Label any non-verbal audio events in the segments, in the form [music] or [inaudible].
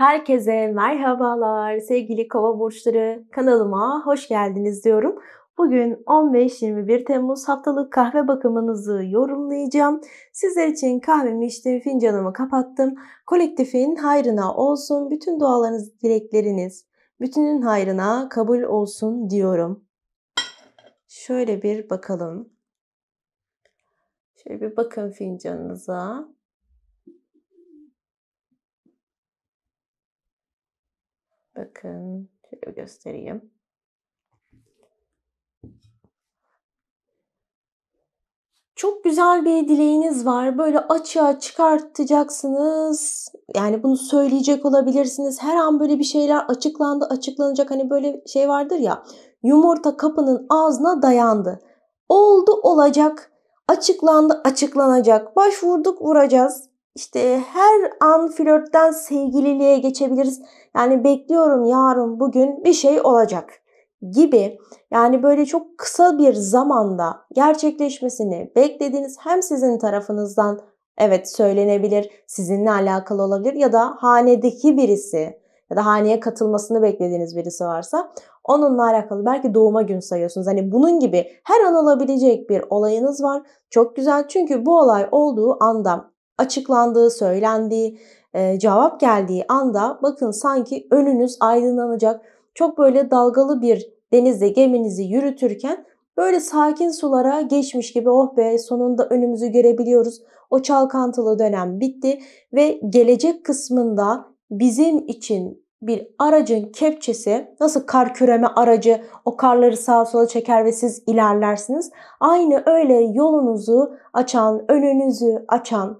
Herkese merhabalar sevgili kova burçları kanalıma hoş geldiniz diyorum. Bugün 15-21 Temmuz haftalık kahve bakımınızı yorumlayacağım. Sizler için kahvemi içtim, fincanımı kapattım. Kolektifin hayrına olsun, bütün dualarınız, dilekleriniz bütünün hayrına kabul olsun diyorum. Şöyle bir bakalım. Şöyle bir bakın fincanınıza. Bakın şöyle göstereyim. Çok güzel bir dileğiniz var. Böyle açığa çıkartacaksınız. Yani bunu söyleyecek olabilirsiniz. Her an böyle bir şeyler açıklandı, açıklanacak. Hani böyle şey vardır ya. Yumurta kapının ağzına dayandı. Oldu olacak. Açıklandı açıklanacak. Başvurduk vuracağız işte her an flörtten sevgililiğe geçebiliriz. Yani bekliyorum yarın bugün bir şey olacak gibi yani böyle çok kısa bir zamanda gerçekleşmesini beklediğiniz hem sizin tarafınızdan evet söylenebilir, sizinle alakalı olabilir ya da hanedeki birisi ya da haneye katılmasını beklediğiniz birisi varsa onunla alakalı belki doğuma gün sayıyorsunuz. Hani bunun gibi her an olabilecek bir olayınız var. Çok güzel çünkü bu olay olduğu anda açıklandığı, söylendiği, e, cevap geldiği anda bakın sanki önünüz aydınlanacak. Çok böyle dalgalı bir denizde geminizi yürütürken böyle sakin sulara geçmiş gibi oh be sonunda önümüzü görebiliyoruz. O çalkantılı dönem bitti ve gelecek kısmında bizim için bir aracın kepçesi nasıl kar küreme aracı o karları sağa sola çeker ve siz ilerlersiniz. Aynı öyle yolunuzu açan, önünüzü açan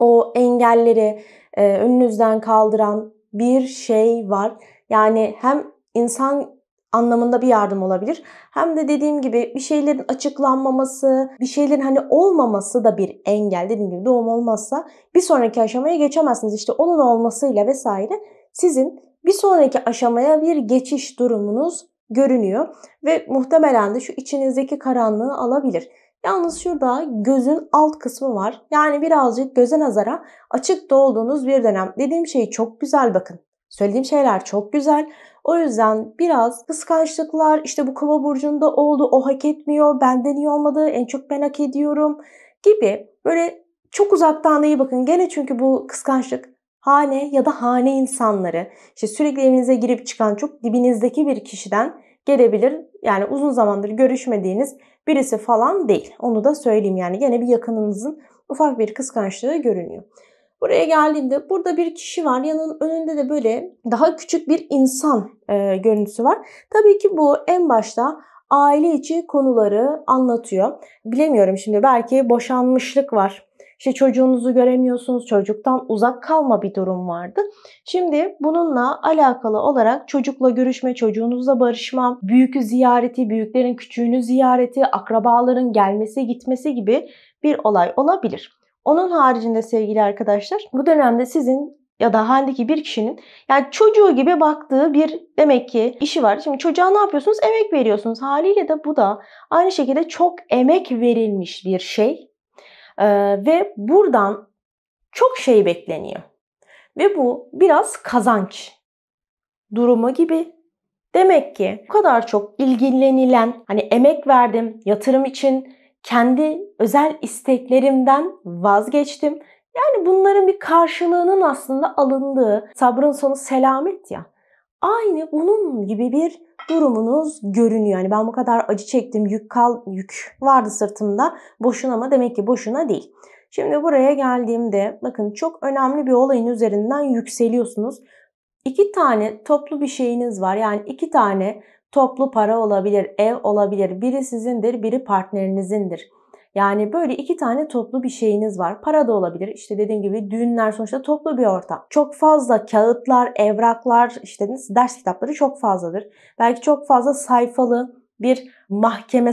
o engelleri e, önünüzden kaldıran bir şey var. Yani hem insan anlamında bir yardım olabilir. Hem de dediğim gibi bir şeylerin açıklanmaması, bir şeylerin hani olmaması da bir engel. Dediğim gibi doğum olmazsa bir sonraki aşamaya geçemezsiniz. İşte onun olmasıyla vesaire sizin bir sonraki aşamaya bir geçiş durumunuz görünüyor ve muhtemelen de şu içinizdeki karanlığı alabilir. Yalnız şurada gözün alt kısmı var. Yani birazcık göze nazara açıkta olduğunuz bir dönem. Dediğim şey çok güzel bakın. Söylediğim şeyler çok güzel. O yüzden biraz kıskançlıklar işte bu kova burcunda oldu, o hak etmiyor, benden iyi olmadı, en çok ben hak ediyorum gibi böyle çok uzaktan da iyi bakın. Gene çünkü bu kıskançlık hane ya da hane insanları işte sürekli evinize girip çıkan çok dibinizdeki bir kişiden gelebilir. Yani uzun zamandır görüşmediğiniz birisi falan değil. Onu da söyleyeyim yani gene bir yakınınızın ufak bir kıskançlığı görünüyor. Buraya geldiğimde burada bir kişi var. Yanın önünde de böyle daha küçük bir insan e, görüntüsü var. Tabii ki bu en başta aile içi konuları anlatıyor. Bilemiyorum şimdi belki boşanmışlık var işte çocuğunuzu göremiyorsunuz, çocuktan uzak kalma bir durum vardı. Şimdi bununla alakalı olarak çocukla görüşme, çocuğunuzla barışma, büyükü ziyareti, büyüklerin küçüğünü ziyareti, akrabaların gelmesi gitmesi gibi bir olay olabilir. Onun haricinde sevgili arkadaşlar bu dönemde sizin ya da halindeki bir kişinin yani çocuğu gibi baktığı bir demek ki işi var. Şimdi çocuğa ne yapıyorsunuz? Emek veriyorsunuz. Haliyle de bu da aynı şekilde çok emek verilmiş bir şey ee, ve buradan çok şey bekleniyor. Ve bu biraz kazanç durumu gibi. Demek ki bu kadar çok ilgilenilen, hani emek verdim yatırım için, kendi özel isteklerimden vazgeçtim. Yani bunların bir karşılığının aslında alındığı, sabrın sonu selamet ya. Aynı bunun gibi bir durumunuz görünüyor. Yani ben bu kadar acı çektim, yük kal yük vardı sırtımda. Boşuna mı? Demek ki boşuna değil. Şimdi buraya geldiğimde bakın çok önemli bir olayın üzerinden yükseliyorsunuz. İki tane toplu bir şeyiniz var. Yani iki tane toplu para olabilir, ev olabilir. Biri sizindir, biri partnerinizindir. Yani böyle iki tane toplu bir şeyiniz var. Para da olabilir. İşte dediğim gibi düğünler sonuçta toplu bir ortam. Çok fazla kağıtlar, evraklar, işte ders kitapları çok fazladır. Belki çok fazla sayfalı bir mahkeme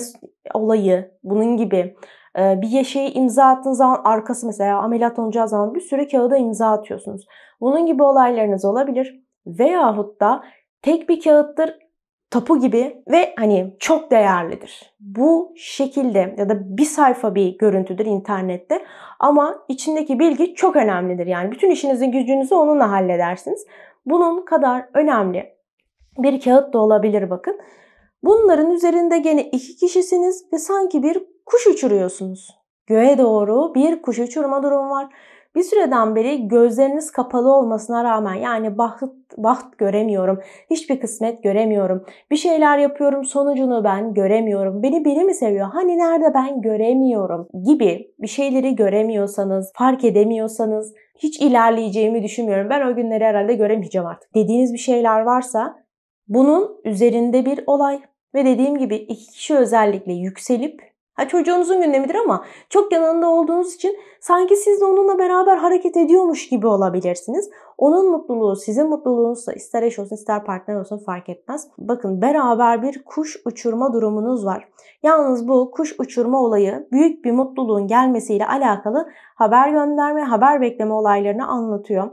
olayı bunun gibi ee, bir şeyi imza attığın zaman arkası mesela ameliyat olacağı zaman bir sürü kağıda imza atıyorsunuz. Bunun gibi olaylarınız olabilir. Veyahut da tek bir kağıttır tapu gibi ve hani çok değerlidir. Bu şekilde ya da bir sayfa bir görüntüdür internette ama içindeki bilgi çok önemlidir. Yani bütün işinizin gücünüzü onunla halledersiniz. Bunun kadar önemli bir kağıt da olabilir bakın. Bunların üzerinde gene iki kişisiniz ve sanki bir kuş uçuruyorsunuz. Göğe doğru bir kuş uçurma durumu var. Bir süreden beri gözleriniz kapalı olmasına rağmen yani baht, baht göremiyorum, hiçbir kısmet göremiyorum, bir şeyler yapıyorum sonucunu ben göremiyorum, beni biri mi seviyor, hani nerede ben göremiyorum gibi bir şeyleri göremiyorsanız, fark edemiyorsanız hiç ilerleyeceğimi düşünmüyorum. Ben o günleri herhalde göremeyeceğim artık. Dediğiniz bir şeyler varsa bunun üzerinde bir olay ve dediğim gibi iki kişi özellikle yükselip Ha, çocuğunuzun gündemidir ama çok yanında olduğunuz için sanki siz de onunla beraber hareket ediyormuş gibi olabilirsiniz. Onun mutluluğu sizin mutluluğunuzsa ister eş olsun ister partner olsun fark etmez. Bakın beraber bir kuş uçurma durumunuz var. Yalnız bu kuş uçurma olayı büyük bir mutluluğun gelmesiyle alakalı haber gönderme, haber bekleme olaylarını anlatıyor.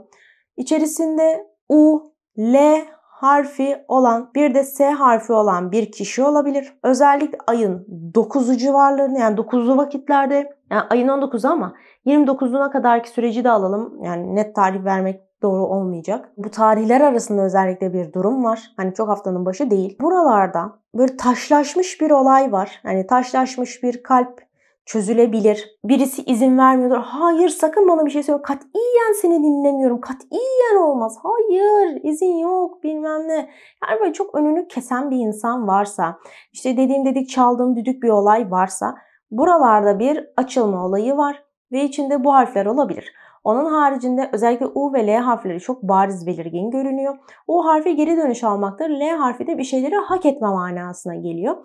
İçerisinde U, L harfi olan bir de S harfi olan bir kişi olabilir. Özellikle ayın 9'u civarlarında yani 9'lu vakitlerde yani ayın 19'u ama 29'una kadarki süreci de alalım. Yani net tarih vermek doğru olmayacak. Bu tarihler arasında özellikle bir durum var. Hani çok haftanın başı değil. Buralarda böyle taşlaşmış bir olay var. Hani taşlaşmış bir kalp çözülebilir. Birisi izin vermiyordur. Hayır sakın bana bir şey söyle. Katiyen seni dinlemiyorum. Katiyen olmaz. Hayır izin yok bilmem ne. Yani böyle çok önünü kesen bir insan varsa, işte dediğim dedik çaldığım düdük bir olay varsa buralarda bir açılma olayı var ve içinde bu harfler olabilir. Onun haricinde özellikle U ve L harfleri çok bariz belirgin görünüyor. U harfi geri dönüş almaktır. L harfi de bir şeyleri hak etme manasına geliyor.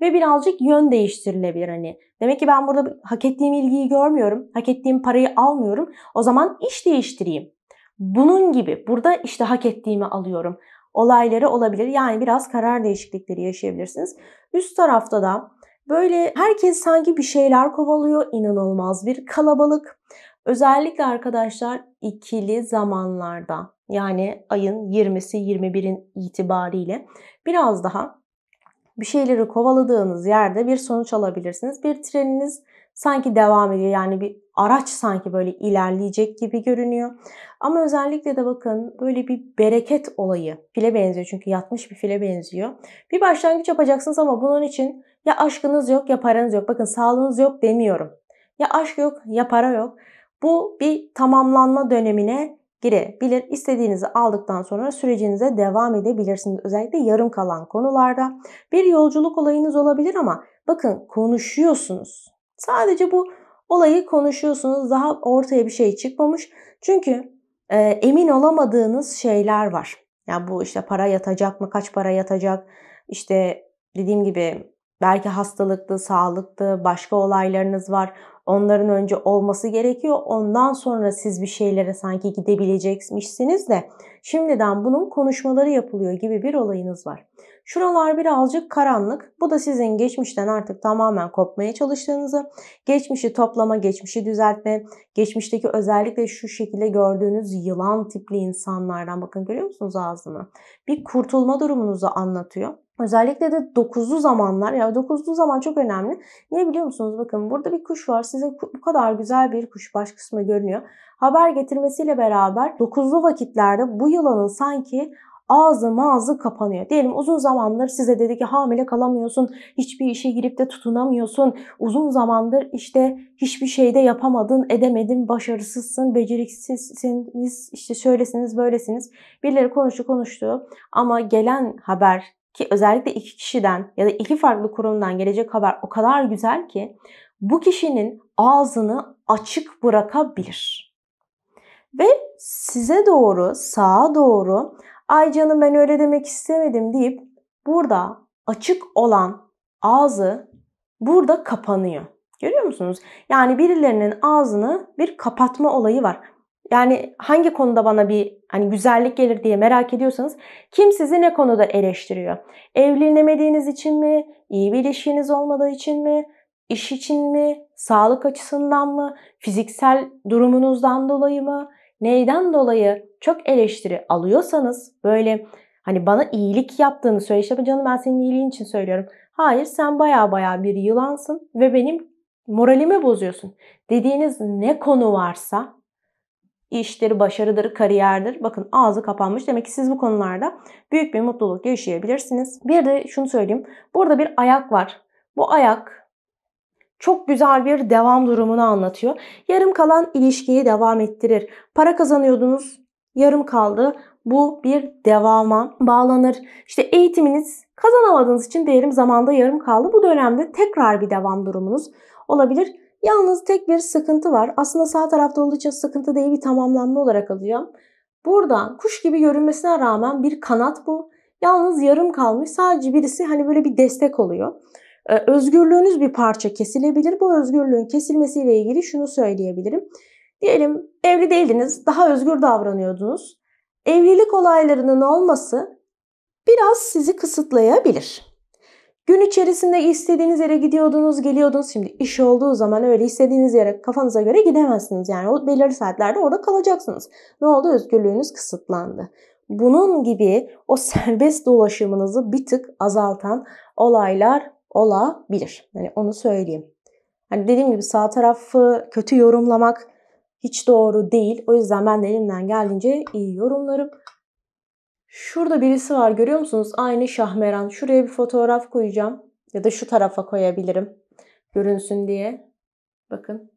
Ve birazcık yön değiştirilebilir hani. Demek ki ben burada hak ettiğim ilgiyi görmüyorum. Hak ettiğim parayı almıyorum. O zaman iş değiştireyim. Bunun gibi burada işte hak ettiğimi alıyorum. Olayları olabilir. Yani biraz karar değişiklikleri yaşayabilirsiniz. Üst tarafta da Böyle herkes sanki bir şeyler kovalıyor, İnanılmaz bir kalabalık. Özellikle arkadaşlar ikili zamanlarda yani ayın 20'si 21'in itibariyle biraz daha bir şeyleri kovaladığınız yerde bir sonuç alabilirsiniz. Bir treniniz sanki devam ediyor. Yani bir araç sanki böyle ilerleyecek gibi görünüyor. Ama özellikle de bakın böyle bir bereket olayı file benziyor. Çünkü yatmış bir file benziyor. Bir başlangıç yapacaksınız ama bunun için ya aşkınız yok ya paranız yok. Bakın sağlığınız yok demiyorum. Ya aşk yok ya para yok. Bu bir tamamlanma dönemine girebilir. İstediğinizi aldıktan sonra sürecinize devam edebilirsiniz. Özellikle yarım kalan konularda. Bir yolculuk olayınız olabilir ama bakın konuşuyorsunuz. Sadece bu olayı konuşuyorsunuz. Daha ortaya bir şey çıkmamış. Çünkü e, emin olamadığınız şeyler var. Ya yani bu işte para yatacak mı? Kaç para yatacak? İşte dediğim gibi belki hastalıklı, sağlıklı, başka olaylarınız var. Onların önce olması gerekiyor. Ondan sonra siz bir şeylere sanki gidebilecekmişsiniz de şimdiden bunun konuşmaları yapılıyor gibi bir olayınız var. Şuralar birazcık karanlık. Bu da sizin geçmişten artık tamamen kopmaya çalıştığınızı, geçmişi toplama, geçmişi düzeltme, geçmişteki özellikle şu şekilde gördüğünüz yılan tipli insanlardan bakın görüyor musunuz ağzını? Bir kurtulma durumunuzu anlatıyor. Özellikle de dokuzlu zamanlar, ya dokuzlu zaman çok önemli. Niye biliyor musunuz? Bakın burada bir kuş var. Size bu kadar güzel bir kuş baş kısmı görünüyor. Haber getirmesiyle beraber dokuzlu vakitlerde bu yılanın sanki ağzı mağazı kapanıyor. Diyelim uzun zamandır size dedi ki hamile kalamıyorsun, hiçbir işe girip de tutunamıyorsun, uzun zamandır işte hiçbir şeyde yapamadın, edemedin, başarısızsın, beceriksizsiniz, işte söylesiniz böylesiniz. Birileri konuştu konuştu ama gelen haber ki özellikle iki kişiden ya da iki farklı kurumdan gelecek haber o kadar güzel ki bu kişinin ağzını açık bırakabilir. Ve size doğru, sağa doğru ay canım ben öyle demek istemedim deyip burada açık olan ağzı burada kapanıyor. Görüyor musunuz? Yani birilerinin ağzını bir kapatma olayı var. Yani hangi konuda bana bir hani güzellik gelir diye merak ediyorsanız kim sizi ne konuda eleştiriyor? Evlenemediğiniz için mi? İyi bir ilişkiniz olmadığı için mi? İş için mi? Sağlık açısından mı? Fiziksel durumunuzdan dolayı mı? Neyden dolayı çok eleştiri alıyorsanız böyle hani bana iyilik yaptığını söyle işte canım ben senin iyiliğin için söylüyorum. Hayır sen baya baya bir yılansın ve benim moralimi bozuyorsun dediğiniz ne konu varsa işleri, başarıdır, kariyerdir. Bakın ağzı kapanmış. Demek ki siz bu konularda büyük bir mutluluk yaşayabilirsiniz. Bir de şunu söyleyeyim. Burada bir ayak var. Bu ayak çok güzel bir devam durumunu anlatıyor. Yarım kalan ilişkiyi devam ettirir. Para kazanıyordunuz, yarım kaldı. Bu bir devama bağlanır. İşte eğitiminiz kazanamadığınız için diyelim zamanda yarım kaldı. Bu dönemde tekrar bir devam durumunuz olabilir. Yalnız tek bir sıkıntı var. Aslında sağ tarafta olduğu için sıkıntı değil bir tamamlanma olarak alacağım. Buradan kuş gibi görünmesine rağmen bir kanat bu. Yalnız yarım kalmış sadece birisi hani böyle bir destek oluyor. Ee, özgürlüğünüz bir parça kesilebilir. Bu özgürlüğün kesilmesiyle ilgili şunu söyleyebilirim. Diyelim evli değildiniz, daha özgür davranıyordunuz. Evlilik olaylarının olması biraz sizi kısıtlayabilir. Gün içerisinde istediğiniz yere gidiyordunuz, geliyordunuz. Şimdi iş olduğu zaman öyle istediğiniz yere kafanıza göre gidemezsiniz. Yani o belirli saatlerde orada kalacaksınız. Ne oldu? Özgürlüğünüz kısıtlandı. Bunun gibi o [laughs] serbest dolaşımınızı bir tık azaltan olaylar olabilir. Yani onu söyleyeyim. Hani dediğim gibi sağ tarafı kötü yorumlamak hiç doğru değil. O yüzden ben de elimden geldiğince iyi yorumlarım. Şurada birisi var görüyor musunuz? Aynı Şahmeran. Şuraya bir fotoğraf koyacağım. Ya da şu tarafa koyabilirim. Görünsün diye. Bakın.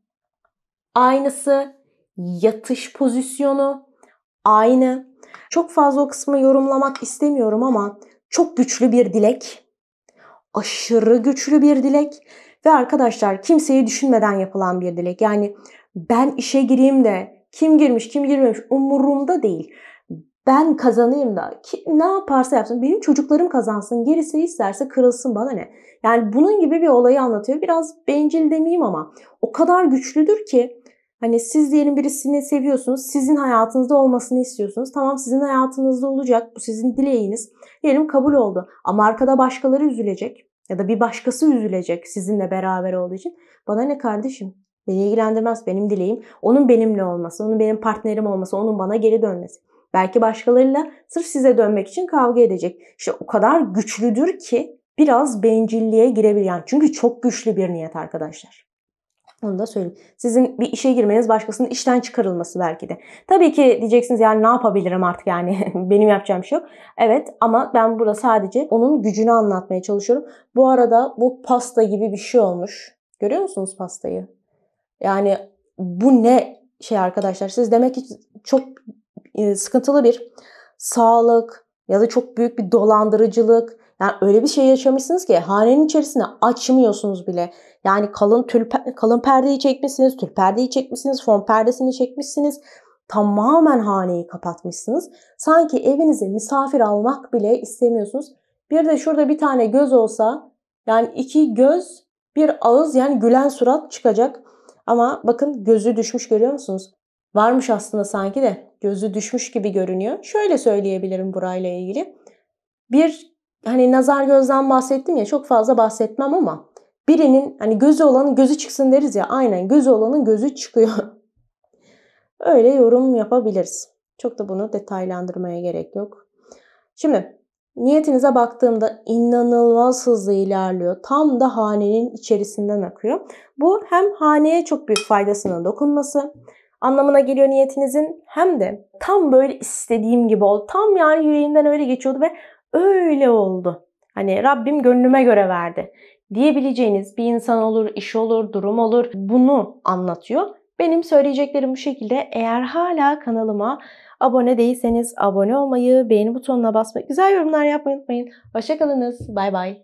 Aynısı. Yatış pozisyonu. Aynı. Çok fazla o kısmı yorumlamak istemiyorum ama çok güçlü bir dilek. Aşırı güçlü bir dilek. Ve arkadaşlar kimseyi düşünmeden yapılan bir dilek. Yani ben işe gireyim de kim girmiş kim girmemiş umurumda değil ben kazanayım da ki, ne yaparsa yapsın benim çocuklarım kazansın gerisi isterse kırılsın bana ne. Yani bunun gibi bir olayı anlatıyor. Biraz bencil demeyeyim ama o kadar güçlüdür ki hani siz diyelim birisini seviyorsunuz sizin hayatınızda olmasını istiyorsunuz. Tamam sizin hayatınızda olacak bu sizin dileğiniz. Diyelim kabul oldu ama arkada başkaları üzülecek ya da bir başkası üzülecek sizinle beraber olduğu için. Bana ne kardeşim Beni ilgilendirmez benim dileğim. Onun benimle olması, onun benim partnerim olması, onun bana geri dönmesi. Belki başkalarıyla sırf size dönmek için kavga edecek. İşte o kadar güçlüdür ki biraz bencilliğe girebilir. Yani çünkü çok güçlü bir niyet arkadaşlar. Onu da söyleyeyim. Sizin bir işe girmeniz başkasının işten çıkarılması belki de. Tabii ki diyeceksiniz yani ne yapabilirim artık yani [laughs] benim yapacağım şey yok. Evet ama ben burada sadece onun gücünü anlatmaya çalışıyorum. Bu arada bu pasta gibi bir şey olmuş. Görüyor musunuz pastayı? Yani bu ne şey arkadaşlar siz demek ki çok sıkıntılı bir sağlık ya da çok büyük bir dolandırıcılık. Yani öyle bir şey yaşamışsınız ki hanenin içerisine açmıyorsunuz bile. Yani kalın tül, kalın perdeyi çekmişsiniz, tül perdeyi çekmişsiniz, fon perdesini çekmişsiniz. Tamamen haneyi kapatmışsınız. Sanki evinize misafir almak bile istemiyorsunuz. Bir de şurada bir tane göz olsa yani iki göz bir ağız yani gülen surat çıkacak. Ama bakın gözü düşmüş görüyor musunuz? Varmış aslında sanki de gözü düşmüş gibi görünüyor. Şöyle söyleyebilirim burayla ilgili. Bir hani nazar gözden bahsettim ya çok fazla bahsetmem ama birinin hani gözü olanın gözü çıksın deriz ya aynen gözü olanın gözü çıkıyor. [laughs] Öyle yorum yapabiliriz. Çok da bunu detaylandırmaya gerek yok. Şimdi niyetinize baktığımda inanılmaz hızlı ilerliyor. Tam da hanenin içerisinden akıyor. Bu hem haneye çok büyük faydasının dokunması anlamına geliyor niyetinizin hem de tam böyle istediğim gibi oldu. Tam yani yüreğimden öyle geçiyordu ve öyle oldu. Hani Rabbim gönlüme göre verdi diyebileceğiniz bir insan olur, iş olur, durum olur. Bunu anlatıyor. Benim söyleyeceklerim bu şekilde. Eğer hala kanalıma abone değilseniz abone olmayı, beğeni butonuna basmayı, güzel yorumlar yapmayı unutmayın. Hoşçakalınız. Bay bay.